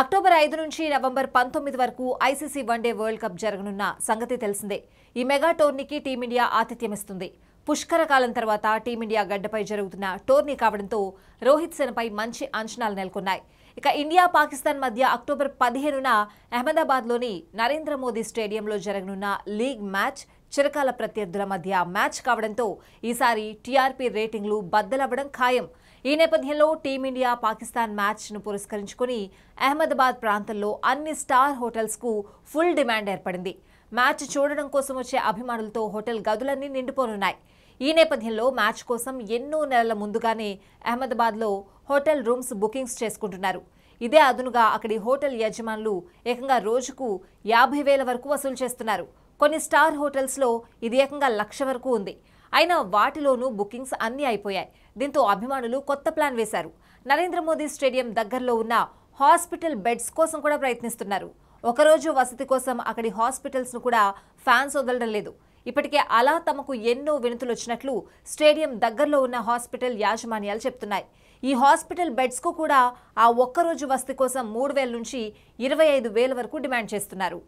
October ఐదు నుంచి November పంతొమ్మిది వరకు ఐసీసీ వన్డే వరల్డ్ కప్ జరగనున్న సంగతి తెలిసిందే ఈ మెగా టోర్నీకి టీమిండియా ఆతిథ్యమిస్తుంది పుష్కర కాలం తర్వాత టీమిండియా గడ్డపై జరుగుతున్న టోర్నీ కావడంతో రోహిత్ సెన్పై మంచి అంచనాలు నెలకొన్నాయి ఇక ఇండియా పాకిస్తాన్ మధ్య అక్టోబర్ పదిహేనున అహ్మదాబాద్లోని నరేంద్ర మోదీ స్టేడియంలో జరగనున్న లీగ్ మ్యాచ్ చిరకాల ప్రత్యర్థుల మధ్య మ్యాచ్ కావడంతో ఈసారి టీఆర్పీ రేటింగ్లు బద్దలవ్వడం ఖాయం ఈ నేపథ్యంలో టీమిండియా పాకిస్తాన్ మ్యాచ్ను పురస్కరించుకుని అహ్మదాబాద్ ప్రాంతంలో అన్ని స్టార్ హోటల్స్కు ఫుల్ డిమాండ్ ఏర్పడింది మ్యాచ్ చూడడం కోసం వచ్చే అభిమానులతో హోటల్ గదులన్నీ నిండిపోనున్నాయి ఈ నేపథ్యంలో మ్యాచ్ కోసం ఎన్నో నెలల ముందుగానే అహ్మదాబాద్లో హోటల్ రూమ్స్ బుకింగ్స్ చేసుకుంటున్నారు ఇదే అదునుగా అక్కడి హోటల్ యజమానులు ఏకంగా రోజుకు యాభై వేల వరకు వసూలు చేస్తున్నారు కొన్ని స్టార్ హోటల్స్లో ఇది ఏకంగా లక్ష వరకు ఉంది అయినా వాటిలోనూ బుకింగ్స్ అన్నీ అయిపోయాయి దీంతో అభిమానులు కొత్త ప్లాన్ వేశారు నరేంద్ర మోదీ స్టేడియం దగ్గరలో ఉన్న హాస్పిటల్ బెడ్స్ కోసం కూడా ప్రయత్నిస్తున్నారు ఒకరోజు వసతి కోసం అక్కడి హాస్పిటల్స్ను కూడా ఫ్యాన్స్ వదలడం లేదు ఇప్పటికే అలా తమకు ఎన్నో వినతులు వచ్చినట్లు స్టేడియం దగ్గరలో ఉన్న హాస్పిటల్ యాజమాన్యాలు చెప్తున్నాయి ఈ హాస్పిటల్ బెడ్స్కు కూడా ఆ ఒక్కరోజు వసతి కోసం మూడు వేల నుంచి ఇరవై ఐదు వేల వరకు డిమాండ్ చేస్తున్నారు